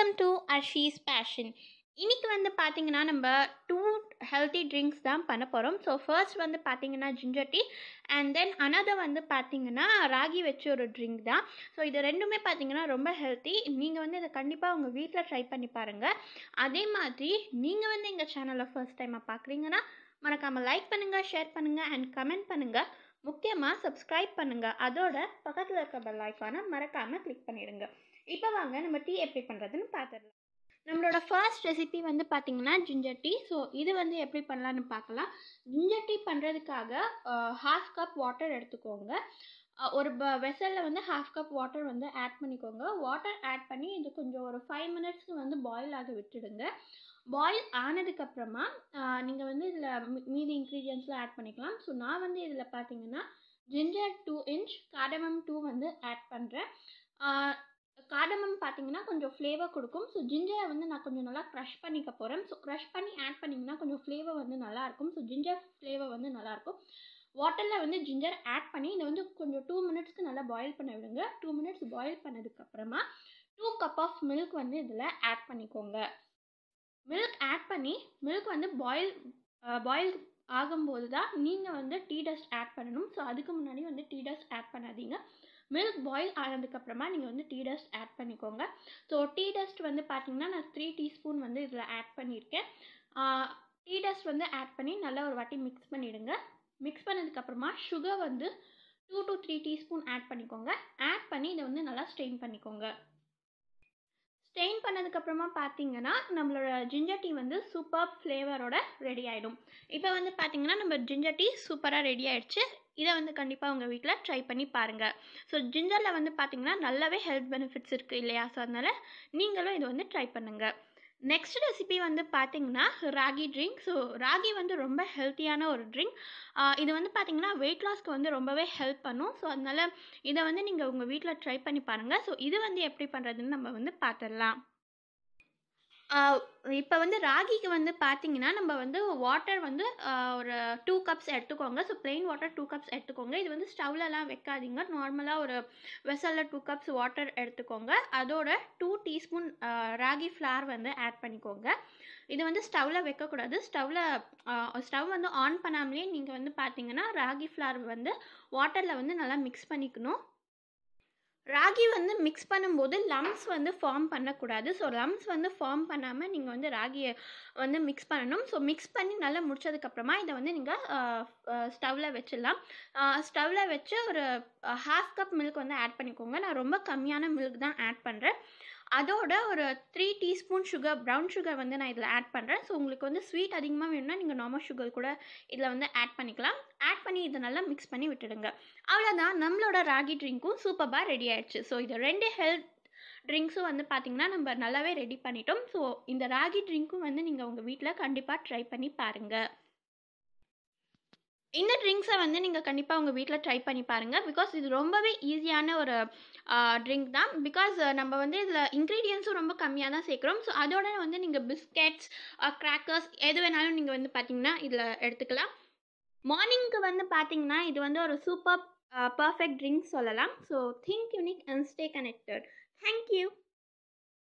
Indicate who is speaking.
Speaker 1: welcome to அர்ஷீஸ் fashion இன்றைக்கி வந்து பார்த்தீங்கன்னா நம்ம டூ ஹெல்த்தி ட்ரிங்க்ஸ் தான் பண்ண போகிறோம் ஸோ ஃபர்ஸ்ட் வந்து பார்த்திங்கன்னா ginger tea and then another வந்து பார்த்தீங்கன்னா ராகி வச்சு ஒரு ட்ரிங்க் தான் ஸோ இது ரெண்டுமே பார்த்தீங்கன்னா ரொம்ப ஹெல்த்தி நீங்கள் வந்து இதை கண்டிப்பாக உங்கள் வீட்டில் ட்ரை பண்ணி பாருங்கள் அதே மாதிரி நீங்கள் வந்து எங்கள் சேனலை ஃபர்ஸ்ட் டைமாக பார்க்குறீங்கன்னா மறக்காமல் லைக் பண்ணுங்கள் ஷேர் பண்ணுங்கள் அண்ட் கமெண்ட் பண்ணுங்கள் முக்கியமாக சப்ஸ்கிரைப் பண்ணுங்கள் அதோட பக்கத்தில் இருக்க பெல் ஐக்கானை மறக்காமல் கிளிக் பண்ணிவிடுங்க வாங்க நம்ம டீ எப்படி பண்ணுறதுன்னு பார்த்துடலாம் நம்மளோட ஃபர்ஸ்ட் ரெசிபி வந்து பார்த்திங்கன்னா ஜிஞ்சர் டீ ஸோ இது வந்து எப்படி பண்ணலான்னு பார்க்கலாம் ஜிஞ்சர் டீ பண்ணுறதுக்காக ஹாஃப் கப் வாட்டர் எடுத்துக்கோங்க ஒரு ப வெசலில் வந்து ஹாஃப் கப் வாட்டர் வந்து ஆட் பண்ணிக்கோங்க வாட்டர் ஆட் பண்ணி இது கொஞ்சம் ஒரு ஃபைவ் மினிட்ஸ் வந்து பாயில் ஆக விட்டுடுங்க பாயில் ஆனதுக்கப்புறமா நீங்கள் வந்து இதில் மீதி இன்க்ரீடியன்ஸ்லாம் ஆட் பண்ணிக்கலாம் ஸோ நான் வந்து இதில் பார்த்தீங்கன்னா ginger two inch cardamom two வந்து ஆட் பண்ணுறேன் காடமம் பார்த்தீங்கன்னா கொஞ்சம் ஃப்ளேவர் கொடுக்கும் ஸோ ஜிஞ்சரை வந்து நான் கொஞ்சம் நல்லா க்ரஷ் பண்ணிக்க போகிறேன் ஸோ க்ரஷ் பண்ணி ஆட் பண்ணிங்கன்னா கொஞ்சம் ஃப்ளேவர் வந்து நல்லாயிருக்கும் ஸோ ஜிஞ்சர் ஃப்ளேவர் வந்து நல்லாயிருக்கும் வாட்டரில் வந்து ஜிஞ்சர் ஆட் பண்ணி இதை வந்து கொஞ்சம் டூ மினிட்ஸ்க்கு நல்லா பாயில் பண்ண விடுங்க டூ மினிட்ஸ் பாயில் பண்ணதுக்கப்புறமா டூ கப் ஆஃப் மில்க் வந்து இதில் ஆட் பண்ணிக்கோங்க மில்க் ஆட் பண்ணி மில்க் வந்து பாயில் பாயில் ஆகும்போது தான் நீங்கள் வந்து டீ டஸ்ட் ஆட் பண்ணணும் ஸோ அதுக்கு முன்னாடி வந்து டீ டஸ்ட் ஆட் பண்ணாதீங்க மில்க் பாயில் ஆனதுக்கப்புறமா நீங்கள் வந்து டீ டஸ்ட் ஆட் பண்ணிக்கோங்க ஸோ டீ டஸ்ட் வந்து பார்த்திங்கன்னா நான் த்ரீ டீஸ்பூன் வந்து இதில் ஆட் பண்ணியிருக்கேன் டீ டஸ்ட் வந்து ஆட் பண்ணி நல்லா ஒரு வாட்டி மிக்ஸ் பண்ணிவிடுங்க மிக்ஸ் பண்ணதுக்கப்புறமா சுகர் வந்து two to three teaspoon add பண்ணிக்கோங்க ஆட் பண்ணி இதை வந்து நல்லா ஸ்ட்ரெயின் பண்ணிக்கோங்க ஸ்டெயின் பண்ணதுக்கப்புறமா பார்த்தீங்கன்னா நம்மளோட ஜிஞ்சர் டீ வந்து சூப்பர் ஃப்ளேவரோட ரெடி ஆகிடும் இப்போ வந்து பார்த்தீங்கன்னா நம்ம ஜிஞ்சர் டீ சூப்பராக ரெடி ஆகிடுச்சு இதை வந்து கண்டிப்பாக உங்கள் வீட்டில் ட்ரை பண்ணி பாருங்கள் ஸோ ஜிஞ்சரில் வந்து பார்த்தீங்கன்னா நல்லாவே ஹெல்த் பெனிஃபிட்ஸ் இருக்குது இல்லையா ஸோ அதனால் நீங்களும் இதை வந்து ட்ரை பண்ணுங்கள் நெக்ஸ்ட் ரெசிபி வந்து பார்த்திங்கன்னா ராகி ட்ரிங்க் ஸோ ராகி வந்து ரொம்ப ஹெல்த்தியான ஒரு ட்ரிங்க் இது வந்து பார்த்திங்கன்னா வெயிட் லாஸ்க்கு வந்து ரொம்பவே ஹெல்ப் பண்ணும் ஸோ அதனால் இதை வந்து நீங்கள் உங்கள் வீட்டில் ட்ரை பண்ணி பாருங்கள் ஸோ இது வந்து எப்படி பண்ணுறதுன்னு நம்ம வந்து பார்த்துடலாம் இப்போ வந்து ராகிக்கு வந்து பார்த்தீங்கன்னா நம்ம வந்து வாட்டர் வந்து ஒரு டூ கப்ஸ் எடுத்துக்கோங்க so plain water two cups எடுத்துக்கோங்க இது வந்து ஸ்டவ்லலாம் வைக்காதீங்க நார்மலாக ஒரு வெசலில் டூ கப்ஸ் வாட்டர் எடுத்துக்கோங்க அதோட டூ டீஸ்பூன் ராகி ஃப்ளார் வந்து ஆட் பண்ணிக்கோங்க இது வந்து ஸ்டவ்வில் வைக்கக்கூடாது ஸ்டவ்வில் ஸ்டவ் வந்து ஆன் பண்ணாமலே நீங்கள் வந்து பார்த்தீங்கன்னா ராகி ஃப்ளார் வந்து வாட்டரில் வந்து நல்லா மிக்ஸ் பண்ணிக்கணும் ராகி வந்து மிக்ஸ் பண்ணும்போது லம்ஸ் வந்து ஃபார்ம் பண்ணக்கூடாது ஸோ லம்ஸ் வந்து ஃபார்ம் பண்ணாமல் நீங்கள் வந்து ராகியை வந்து மிக்ஸ் பண்ணணும் ஸோ மிக்ஸ் பண்ணி நல்லா முடிச்சதுக்கப்புறமா இதை வந்து நீங்கள் ஸ்டவ்வில் வச்சிடலாம் ஸ்டவ்வில் வச்சு ஒரு ஹாஃப் கப் மில்க் வந்து ஆட் பண்ணிக்கோங்க நான் ரொம்ப கம்மியான மில்க் தான் ஆட் பண்ணுறேன் அதோட ஒரு three teaspoon sugar brown sugar வந்து நான் இதில் ஆட் பண்ணுறேன் ஸோ உங்களுக்கு வந்து ஸ்வீட் அதிகமாக வேணும்னா நீங்கள் நார்மல் சுகர் கூட இதில் வந்து ஆட் பண்ணிக்கலாம் ஆட் பண்ணி இதை நல்லா மிக்ஸ் பண்ணி விட்டுடுங்க அவ்வளோதான் நம்மளோட ராகி ட்ரிங்க்கும் சூப்பராக ரெடி ஆயிடுச்சு ஸோ இது ரெண்டு ஹெல்த் ட்ரிங்க்ஸும் வந்து பார்த்தீங்கன்னா நம்ம நல்லாவே ரெடி பண்ணிட்டோம் ஸோ இந்த ராகி ட்ரிங்க்கும் வந்து நீங்கள் உங்கள் வீட்டில் கண்டிப்பாக ட்ரை பண்ணி பாருங்கள் இந்த ட்ரிங்க்ஸை வந்து நீங்கள் கண்டிப்பாக உங்கள் வீட்டில் ட்ரை பண்ணி பாருங்கள் பிகாஸ் இது ரொம்பவே ஈஸியான ஒரு ட்ரிங்க் தான் பிகாஸ் நம்ம வந்து இதில் இன்க்ரீடியன்ஸும் ரொம்ப கம்மியாக தான் சேர்க்குறோம் ஸோ அதோட வந்து நீங்கள் பிஸ்கெட்ஸ் கிராக்கர்ஸ் எது வேணாலும் நீங்கள் வந்து பார்த்தீங்கன்னா இதில் எடுத்துக்கலாம் மார்னிங்க்கு வந்து பார்த்தீங்கன்னா இது வந்து ஒரு சூப்பர் பர்ஃபெக்ட் ட்ரிங்க் சொல்லலாம் so think unique and stay connected thank you